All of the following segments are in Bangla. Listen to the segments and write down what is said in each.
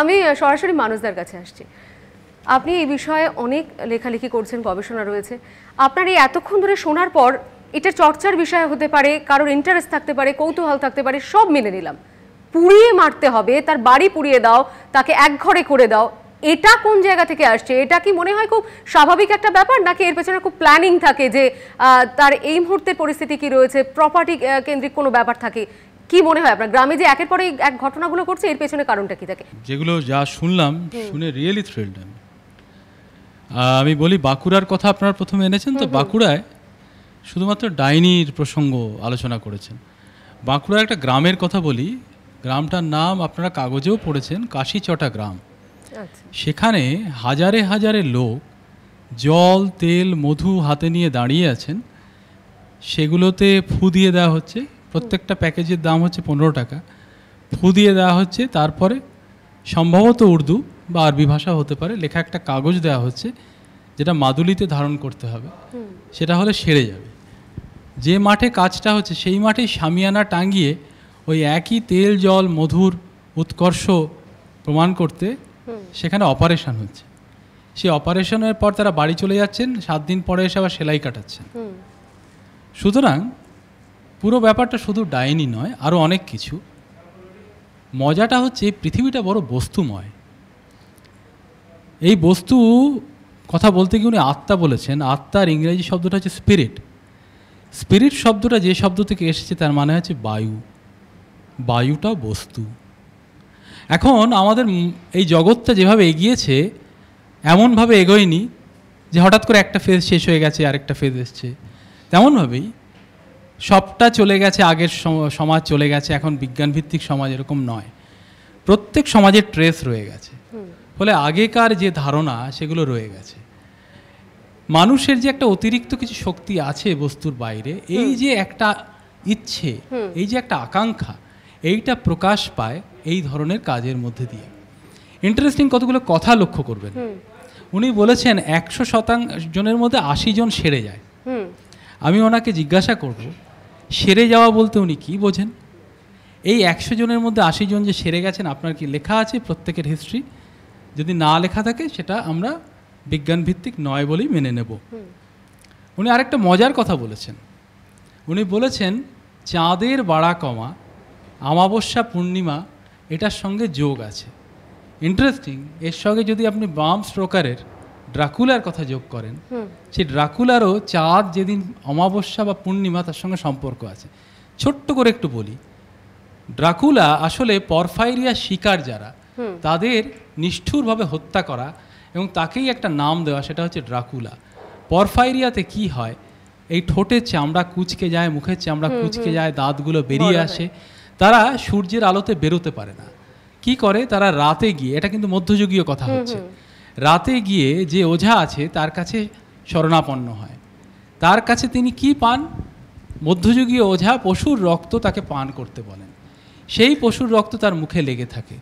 আমি সরাসরি মানুষদের কাছে আসছি আপনি এই বিষয়ে অনেক লেখালেখি করছেন গবেষণা রয়েছে আপনার এই এতক্ষণ ধরে শোনার পর এটা চর্চার বিষয় হতে পারে কারোর ইন্টারেস্ট থাকতে পারে কৌতূহল থাকতে পারে সব মেনে নিলাম পুড়িয়ে মারতে হবে তার বাড়ি পুড়িয়ে দাও তাকে এক ঘরে করে দাও এটা কোন জায়গা থেকে আসছে এটা কি মনে হয় খুব স্বাভাবিক একটা ব্যাপার নাকি এর পেছনে খুব প্ল্যানিং থাকে যে তার এই মুহূর্তের পরিস্থিতি কি রয়েছে প্রপার্টি কেন্দ্রিক কোনো ব্যাপার থাকে কি মনে হয় আপনার গ্রামে যে একের পরে এক ঘটনাগুলো করছে এর পেছনে কারণটা কি থাকে যেগুলো যা শুনলাম শুনে রিয়েলি থ্রিলড আমি আমি বলি বাঁকুড়ার কথা আপনারা প্রথমে এনেছেন তো বাঁকুড়ায় শুধুমাত্র ডাইনির প্রসঙ্গ আলোচনা করেছেন বাঁকুড়ার একটা গ্রামের কথা বলি গ্রামটার নাম আপনারা কাগজেও পড়েছেন কাশিচটা গ্রাম আচ্ছা। সেখানে হাজারে হাজারে লোক জল তেল মধু হাতে নিয়ে দাঁড়িয়ে আছেন সেগুলোতে ফু দিয়ে দেওয়া হচ্ছে প্রত্যেকটা প্যাকেজের দাম হচ্ছে পনেরো টাকা ফু দিয়ে দেওয়া হচ্ছে তারপরে সম্ভবত উর্দু বা আরবি ভাষা হতে পারে লেখা একটা কাগজ দেওয়া হচ্ছে যেটা মাদুলিতে ধারণ করতে হবে সেটা হলে সেরে যাবে যে মাঠে কাজটা হচ্ছে সেই মাঠে সামিয়ানা টাঙ্গিয়ে ওই একই তেল জল মধুর উৎকর্ষ প্রমাণ করতে সেখানে অপারেশন হচ্ছে সেই অপারেশনের পর তারা বাড়ি চলে যাচ্ছেন সাত দিন পরে এসে আবার সেলাই কাটাচ্ছেন সুতরাং পুরো ব্যাপারটা শুধু ডাইনি নয় আরও অনেক কিছু মজাটা হচ্ছে পৃথিবীটা বড় বস্তুময় এই বস্তু কথা বলতে গিয়ে উনি আত্মা বলেছেন আত্মার ইংরেজি শব্দটা হচ্ছে স্পিরিট স্পিরিট শব্দটা যে শব্দ থেকে এসেছে তার মানে হচ্ছে বায়ু বায়ুটা বস্তু এখন আমাদের এই জগৎটা যেভাবে এগিয়েছে এমনভাবে এগোয়নি যে হঠাৎ করে একটা ফেজ শেষ হয়ে গেছে আরেকটা ফেজ এসছে তেমনভাবেই সবটা চলে গেছে আগের সমাজ চলে গেছে এখন বিজ্ঞানভিত্তিক সমাজ এরকম নয় প্রত্যেক সমাজের ট্রেস রয়ে গেছে ফলে আগেকার যে ধারণা সেগুলো রয়ে গেছে মানুষের যে একটা অতিরিক্ত কিছু শক্তি আছে বস্তুর বাইরে এই যে একটা ইচ্ছে এই যে একটা আকাঙ্ক্ষা এইটা প্রকাশ পায় এই ধরনের কাজের মধ্যে দিয়ে ইন্টারেস্টিং কতগুলো কথা লক্ষ্য করবেন উনি বলেছেন একশো শতাংশ জনের মধ্যে আশি জন সেরে যায় আমি ওনাকে জিজ্ঞাসা করব সেরে যাওয়া বলতে উনি কি বোঝেন এই একশো জনের মধ্যে আশি জন যে সেরে গেছেন আপনার কি লেখা আছে প্রত্যেকের হিস্ট্রি যদি না লেখা থাকে সেটা আমরা বিজ্ঞান ভিত্তিক নয় বলেই মেনে নেব উনি আরেকটা মজার কথা বলেছেন উনি বলেছেন চাঁদের বাড়া কমা আমাবস্যা পূর্ণিমা এটার সঙ্গে যোগ আছে ইন্টারেস্টিং এর সঙ্গে যদি আপনি বাম স্ট্রোকারের ড্রাকুলার কথা যোগ করেন সেই ড্রাকুলারও চাঁদ যেদিন অমাবস্যা বা পূর্ণিমা তার সঙ্গে সম্পর্ক আছে ছোট্ট করে একটু বলি ড্রাকুলা আসলে পরফাইরিয়া শিকার যারা তাদের নিষ্ঠুরভাবে হত্যা করা এবং তাকেই একটা নাম দেওয়া সেটা হচ্ছে ড্রাকুলা পরফাইরিয়াতে কি হয় এই ঠোঁটের চামড়া কুচকে যায় মুখের চামড়া কুচকে যায় দাঁতগুলো বেরিয়ে আসে তারা সূর্যের আলোতে বেরোতে পারে না কি করে তারা রাতে গিয়ে এটা কিন্তু মধ্যযুগীয় কথা হচ্ছে রাতে গিয়ে যে ওঝা আছে তার কাছে শরণাপন্ন হয় তার কাছে তিনি কি পান মধ্যযুগীয় ওঝা পশুর রক্ত তাকে পান করতে বলেন সেই পশুর রক্ত তার মুখে লেগে থাকে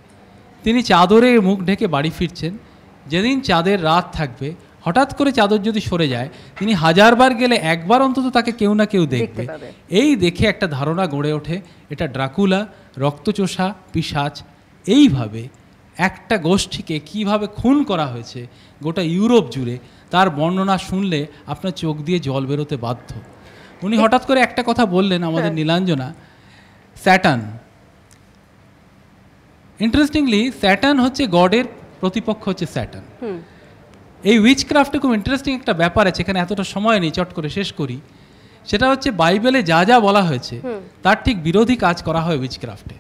তিনি চাদরে মুখ ঢেকে বাড়ি ফিরছেন যেদিন চাঁদের রাত থাকবে হঠাৎ করে চাদর যদি সরে যায় তিনি হাজারবার গেলে একবার অন্তত তাকে কেউ না কেউ দেখবে এই দেখে একটা ধারণা গড়ে ওঠে এটা ড্রাকুলা রক্তচোষা পিসাচ এইভাবে একটা গোষ্ঠীকে কিভাবে খুন করা হয়েছে গোটা ইউরোপ জুড়ে তার বর্ণনা শুনলে আপনার চোখ দিয়ে জল বেরোতে বাধ্য উনি হঠাৎ করে একটা কথা বললেন আমাদের হ্যাঁ। নীলাঞ্জনা স্যাটান ইন্টারেস্টিংলি স্যাটান হচ্ছে গডের প্রতিপক্ষ হচ্ছে স্যাটান এই ক্রাফ্টে খুব ইন্টারেস্টিং একটা ব্যাপার আছে এখানে এতটা সময় নেই চট করে শেষ করি সেটা হচ্ছে বাইবেলে যা যা বলা হয়েছে তার ঠিক বিরোধী কাজ করা হয় ক্রাফ্টে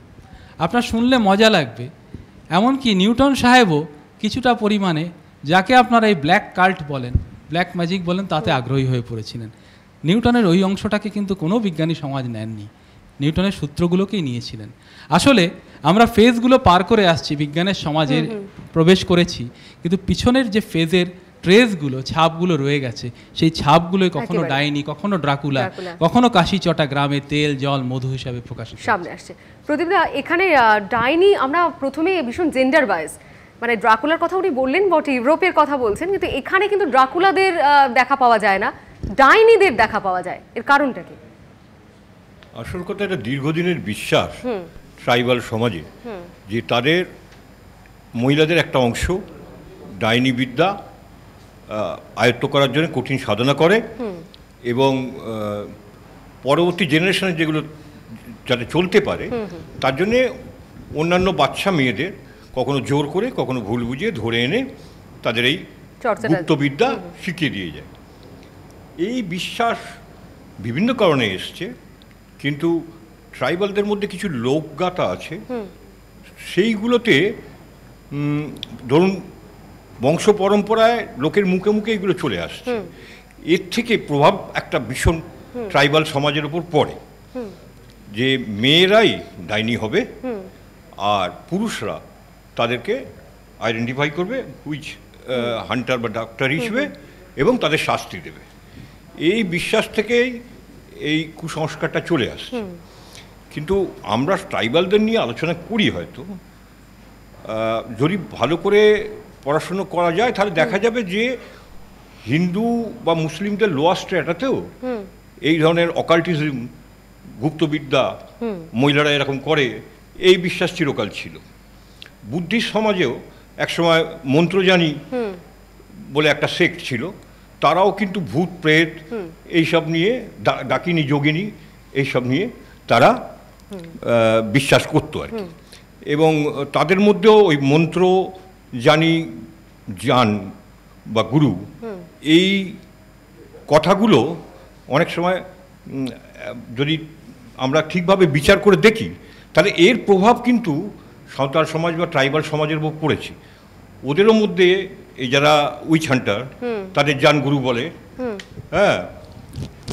আপনার শুনলে মজা লাগবে এমনকি নিউটন সাহেবও কিছুটা পরিমাণে যাকে আপনারা এই ব্ল্যাক কাল্ট বলেন ব্ল্যাক ম্যাজিক বলেন তাতে আগ্রহী হয়ে পড়েছিলেন নিউটনের ওই অংশটাকে কিন্তু কোনো বিজ্ঞানী সমাজ নেননি নিউটনের সূত্রগুলোকেই নিয়েছিলেন আসলে আমরা ফেজগুলো পার করে আসছি বিজ্ঞানের সমাজে প্রবেশ করেছি কিন্তু পিছনের যে ফেজের ট্রেসগুলো ছাপগুলো রয়ে গেছে সেই ছাপগুলোই কখনো ডাইনি কখনো ড্রাকুলা কখনো কাশিচটা গ্রামে তেল জল মধু হিসাবে প্রকাশ সামনে আসছে প্রদীপদা এখানে ডাইনি আমরা প্রথমে ভীষণ জেন্ডার বাইজ মানে ড্রাকুলার কথা উনি বললেন বটে ইউরোপের কথা বলছেন কিন্তু এখানে কিন্তু ড্রাকুলাদের দেখা পাওয়া যায় না ডাইনিদের দেখা পাওয়া যায় এর কারণটা কি আসল কথা এটা দীর্ঘদিনের বিশ্বাস ট্রাইবাল সমাজে যে তাদের মহিলাদের একটা অংশ ডাইনি বিদ্যা আয়ত্ত করার জন্য কঠিন সাধনা করে এবং পরবর্তী জেনারেশনে যেগুলো যাতে চলতে পারে তার জন্যে অন্যান্য বাচ্চা মেয়েদের কখনো জোর করে কখনো ভুল বুঝিয়ে ধরে এনে তাদের এই গুপ্তবিদ্যা শিখিয়ে দিয়ে যায় এই বিশ্বাস বিভিন্ন কারণে এসছে কিন্তু ট্রাইবালদের মধ্যে কিছু লোকগাথা আছে সেইগুলোতে ধরুন বংশ পরম্পরায় লোকের মুখে মুখে এগুলো চলে আসছে এর থেকে প্রভাব একটা ভীষণ ট্রাইবাল সমাজের ওপর পড়ে যে মেয়েরাই ডাইনি হবে আর পুরুষরা তাদেরকে আইডেন্টিফাই করবে হুইচ হান্টার বা ডাক্তার হিসেবে এবং তাদের শাস্তি দেবে এই বিশ্বাস থেকেই এই কুসংস্কারটা চলে আসছে কিন্তু আমরা ট্রাইবালদের নিয়ে আলোচনা করি হয়তো যদি ভালো করে পড়াশুনো করা যায় তাহলে দেখা যাবে যে হিন্দু বা মুসলিমদের লোয়ার স্ট্রেটাতেও এই ধরনের অকাল্টিজম গুপ্তবিদ্যা মহিলারা এরকম করে এই বিশ্বাস চিরকাল ছিল বুদ্ধিস্ট সমাজেও একসময় মন্ত্রজানি বলে একটা সেক্ট ছিল তারাও কিন্তু ভূত প্রেত এইসব নিয়ে ডাকিনি যোগিনী এইসব নিয়ে তারা বিশ্বাস করতো আর কি এবং তাদের মধ্যেও ওই মন্ত্র জানি যান বা গুরু এই কথাগুলো অনেক সময় যদি আমরা ঠিকভাবে বিচার করে দেখি তাহলে এর প্রভাব কিন্তু সাঁওতাল সমাজ বা ট্রাইবাল সমাজের উপর পড়েছে ওদেরও মধ্যে এই যারা উইচ হান্টার তাদের যান গুরু বলে হ্যাঁ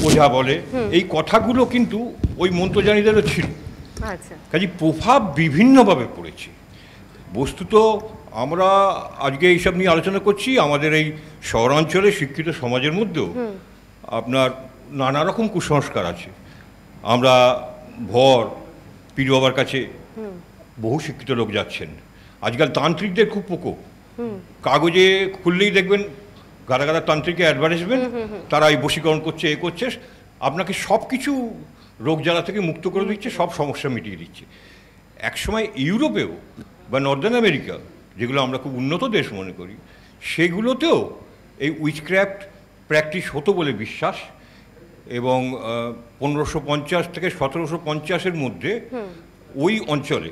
ওঝা বলে এই কথাগুলো কিন্তু ওই মন্ত্রজানীদেরও ছিল আচ্ছা। কাজে প্রভাব বিভিন্নভাবে পড়েছে বস্তুত আমরা আজকে এইসব নিয়ে আলোচনা করছি আমাদের এই শহরাঞ্চলে শিক্ষিত সমাজের মধ্যেও আপনার নানা রকম কুসংস্কার আছে আমরা ভর পীর বাবার কাছে বহু শিক্ষিত লোক যাচ্ছেন আজকাল তান্ত্রিকদের খুব পোকো কাগজে খুললেই দেখবেন গাদা গাদা তান্ত্রিকের অ্যাডভার্টাইজমেন্ট তারা এই বশীকরণ করছে এ করছে আপনাকে সব কিছু রোগ জ্বালা থেকে মুক্ত করে দিচ্ছে সব সমস্যা মিটিয়ে দিচ্ছে একসময় ইউরোপেও বা নর্দার্ন আমেরিকা যেগুলো আমরা খুব উন্নত দেশ মনে করি সেগুলোতেও এই উইচক্র্যাফট প্র্যাকটিস হতো বলে বিশ্বাস এবং পনেরোশো পঞ্চাশ থেকে সতেরোশো পঞ্চাশের মধ্যে ওই অঞ্চলে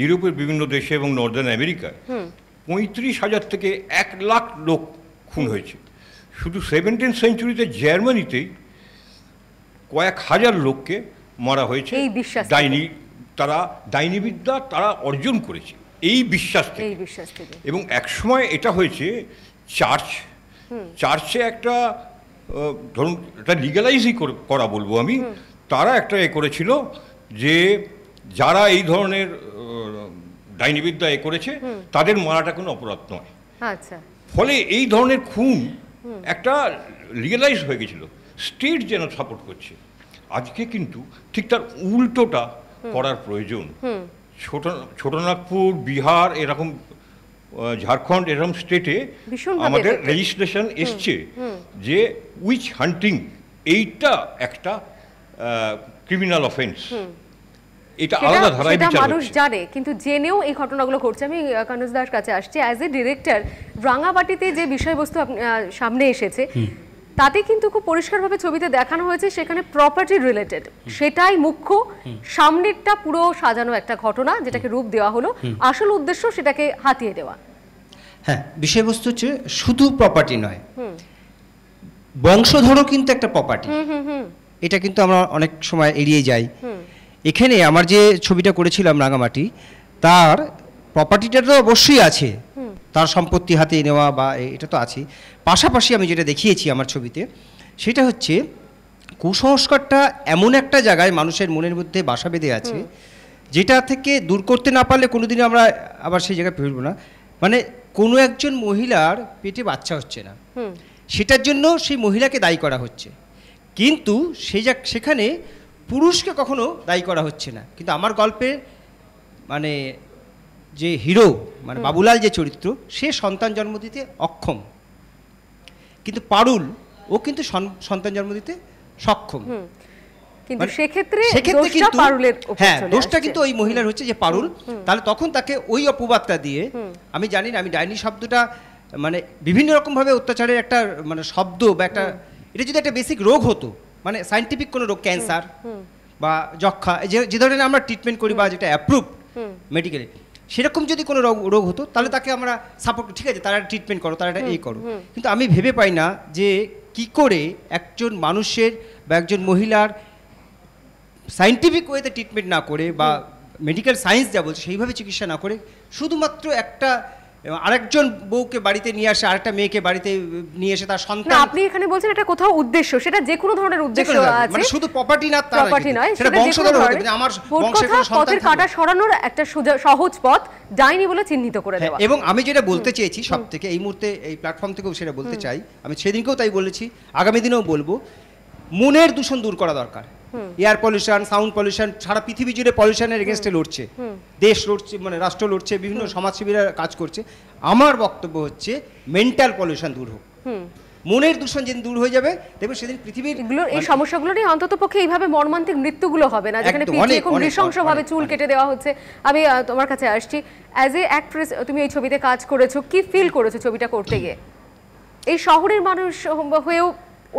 ইউরোপের বিভিন্ন দেশে এবং নর্দার্ন আমেরিকায় পঁয়ত্রিশ হাজার থেকে এক লাখ লোক খুন হয়েছে শুধু সেভেন্টিন সেঞ্চুরিতে জার্মানিতেই কয়েক হাজার লোককে মারা হয়েছে ডাইনি তারা ডাইনিবিদ্যা তারা অর্জন করেছে এই বিশ্বাস এবং এক থেকে এবং একসময় এটা হয়েছে চার্চ চার্চে একটা ধরুন এটা লিগালাইজই করা বলবো আমি তারা একটা এ করেছিল যে যারা এই ধরনের ডাইনিবিদ্যা এ করেছে তাদের মারাটা কোনো অপরাধ নয় আচ্ছা। ফলে এই ধরনের খুন একটা লিগালাইজ হয়ে গেছিল স্টেট যেন সাপোর্ট করছে আজকে কিন্তু ঠিক তার উল্টোটা করার প্রয়োজন ছোট ছোটনাগপুর বিহার এরকম ঝাড়খণ্ড এরকম স্টেটে আমাদের রেজিস্ট্রেশন এসছে যে উইচ হান্টিং এইটা একটা ক্রিমিনাল অফেন্স এটা আলাদা ধারায় বিচার মানুষ জানে কিন্তু জেনেও এই ঘটনাগুলো ঘটছে আমি কানুজ দাস কাছে আসছি অ্যাজ এ ডিরেক্টর রাঙাবাটিতে যে বিষয়বস্তু সামনে এসেছে তাতে কিন্তু খুব পরিষ্কারভাবে ছবিতে দেখানো হয়েছে সেখানে প্রপার্টি রিলেটেড সেটাই মুখ্য সামনেরটা পুরো সাজানো একটা ঘটনা যেটাকে রূপ দেওয়া হলো আসল উদ্দেশ্য সেটাকে হাতিয়ে দেওয়া হ্যাঁ বিষয়বস্তু হচ্ছে শুধু প্রপার্টি নয় বংশধরও কিন্তু একটা প্রপার্টি এটা কিন্তু আমরা অনেক সময় এড়িয়ে যাই এখানে আমার যে ছবিটা করেছিলাম রাঙামাটি তার প্রপার্টিটা তো অবশ্যই আছে তার সম্পত্তি হাতে নেওয়া বা এটা তো আছেই পাশাপাশি আমি যেটা দেখিয়েছি আমার ছবিতে সেটা হচ্ছে কুসংস্কারটা এমন একটা জায়গায় মানুষের মনের মধ্যে বাসা বেঁধে আছে যেটা থেকে দূর করতে না পারলে কোনোদিনই আমরা আবার সেই জায়গায় ফিরব না মানে কোনো একজন মহিলার পেটে বাচ্চা হচ্ছে না সেটার জন্য সেই মহিলাকে দায়ী করা হচ্ছে কিন্তু সে যা সেখানে পুরুষকে কখনো দায়ী করা হচ্ছে না কিন্তু আমার গল্পে মানে যে হিরো মানে বাবুলাল যে চরিত্র সে সন্তান জন্ম দিতে অক্ষম কিন্তু পারুল ও কিন্তু সন্তান জন্ম দিতে সক্ষম মানে কিন্তু পারুলের হ্যাঁ দোষটা কিন্তু ওই মহিলার হচ্ছে যে পারুল তাহলে তখন তাকে ওই অপবাদটা দিয়ে আমি জানি না আমি ডাইনি শব্দটা মানে বিভিন্ন রকমভাবে অত্যাচারের একটা মানে শব্দ বা একটা এটা যদি একটা বেসিক রোগ হতো মানে সাইন্টিফিক কোনো রোগ ক্যান্সার বা যক্ষা যে যে ধরনের আমরা ট্রিটমেন্ট করি বা যেটা অ্যাপ্রুভ মেডিকেলে সেরকম যদি কোনো রোগ রোগ হতো তাহলে তাকে আমরা সাপোর্ট ঠিক আছে তারা ট্রিটমেন্ট করো তারা এই করো কিন্তু আমি ভেবে পাই না যে কি করে একজন মানুষের বা একজন মহিলার সাইন্টিফিক ওয়েতে ট্রিটমেন্ট না করে বা মেডিকেল সায়েন্স যা বলছে সেইভাবে চিকিৎসা না করে শুধুমাত্র একটা এবং আরেকজন বউকে বাড়িতে নিয়ে আসে আরেকটা মেয়েকে বাড়িতে নিয়ে এসে তার সন্তান আপনি এখানে বলছেন এটা কোথাও উদ্দেশ্য সেটা যে কোনো ধরনের উদ্দেশ্য আছে মানে শুধু প্রপার্টি না তার প্রপার্টি নয় সেটা বংশধর হতে মানে আমার বংশের কোনো সন্তান পথের কাটা সরানোর একটা সহজ পথ ডাইনি বলে চিহ্নিত করে হ্যাঁ, দেওয়া এবং আমি যেটা বলতে চেয়েছি সবথেকে এই মুহূর্তে এই প্ল্যাটফর্ম থেকেও সেটা বলতে চাই আমি সেদিনকেও তাই বলেছি আগামী দিনেও বলবো মনের দূষণ দূর করা দরকার এয়ার পলিউশন সাউন্ড পলিউশন সারা পৃথিবী জুড়ে পলিউশনের এগেনস্টে লড়ছে দেশ লড়ছে মানে রাষ্ট্র লড়ছে বিভিন্ন সমাজসেবীরা কাজ করছে আমার বক্তব্য হচ্ছে মেন্টাল পলিউশন দূর হোক মনের দূষণ যেদিন দূর হয়ে যাবে দেখবে সেদিন পৃথিবীর এই মানে সমস্যাগুলো নিয়ে অন্তত পক্ষে এইভাবে মর্মান্তিক মৃত্যুগুলো হবে না যেখানে এরকম নৃশংসভাবে চুল কেটে দেওয়া হচ্ছে আমি তোমার কাছে আসছি অ্যাজ এ অ্যাক্ট্রেস তুমি এই ছবিতে কাজ করেছো কি ফিল করেছো ছবিটা করতে গিয়ে এই শহরের মানুষ হয়েও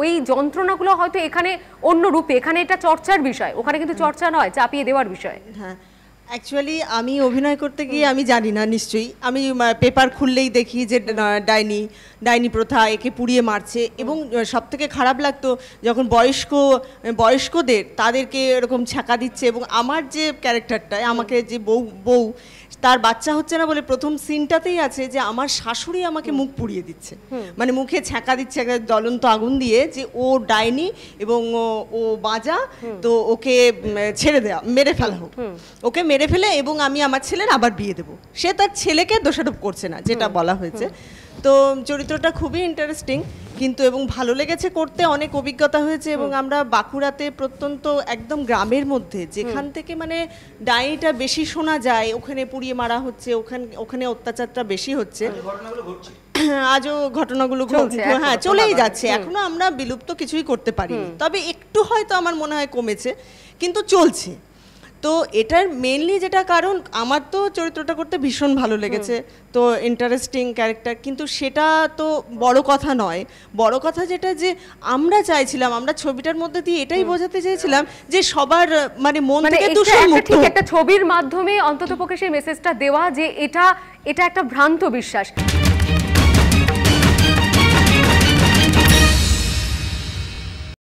ওই যন্ত্রণাগুলো হয়তো এখানে অন্য রূপে এখানে এটা চর্চার বিষয় ওখানে কিন্তু চর্চা নয় চাপিয়ে দেওয়ার বিষয় হ্যাঁ অ্যাকচুয়ালি আমি অভিনয় করতে গিয়ে আমি জানি না নিশ্চয়ই আমি পেপার খুললেই দেখি যে ডাইনি ডাইনি প্রথা একে পুড়িয়ে মারছে এবং সব থেকে খারাপ লাগতো যখন বয়স্ক বয়স্কদের তাদেরকে এরকম ছ্যাঁকা দিচ্ছে এবং আমার যে ক্যারেক্টারটায় আমাকে যে বউ বউ তার বাচ্চা হচ্ছে না বলে প্রথম সিনটাতেই আছে যে আমার শাশুড়ি আমাকে মুখ পুড়িয়ে দিচ্ছে মানে মুখে ছ্যাঁকা দিচ্ছে একটা জ্বলন্ত আগুন দিয়ে যে ও ডাইনি এবং ও বাজা তো ওকে ছেড়ে দেওয়া মেরে ফেলা হোক ওকে মেরে ফেলে এবং আমি আমার ছেলের আবার বিয়ে দেবো সে তার ছেলেকে দোষারোপ করছে না যেটা বলা হয়েছে তো চরিত্রটা খুবই ইন্টারেস্টিং কিন্তু এবং ভালো লেগেছে করতে অনেক অভিজ্ঞতা হয়েছে এবং আমরা বাঁকুড়াতে প্রত্যন্ত একদম গ্রামের মধ্যে যেখান থেকে মানে ডাইনিটা বেশি শোনা যায় ওখানে পুড়িয়ে মারা হচ্ছে ওখানে ওখানে অত্যাচারটা বেশি হচ্ছে আজও ঘটনাগুলো হ্যাঁ চলেই যাচ্ছে এখনো আমরা বিলুপ্ত কিছুই করতে পারি তবে একটু হয়তো আমার মনে হয় কমেছে কিন্তু চলছে তো এটার মেনলি যেটা কারণ আমার তো চরিত্রটা করতে ভীষণ ভালো লেগেছে তো ইন্টারেস্টিং ক্যারেক্টার কিন্তু সেটা তো বড় কথা নয় বড় কথা যেটা যে আমরা চাইছিলাম আমরা ছবিটার মধ্যে দিয়ে এটাই বোঝাতে চাইছিলাম যে সবার মানে মন মানে থেকে দূষণ মুক্ত একটা ছবির মাধ্যমে অন্ততপক্ষে সেই মেসেজটা দেওয়া যে এটা এটা একটা ভ্রান্ত বিশ্বাস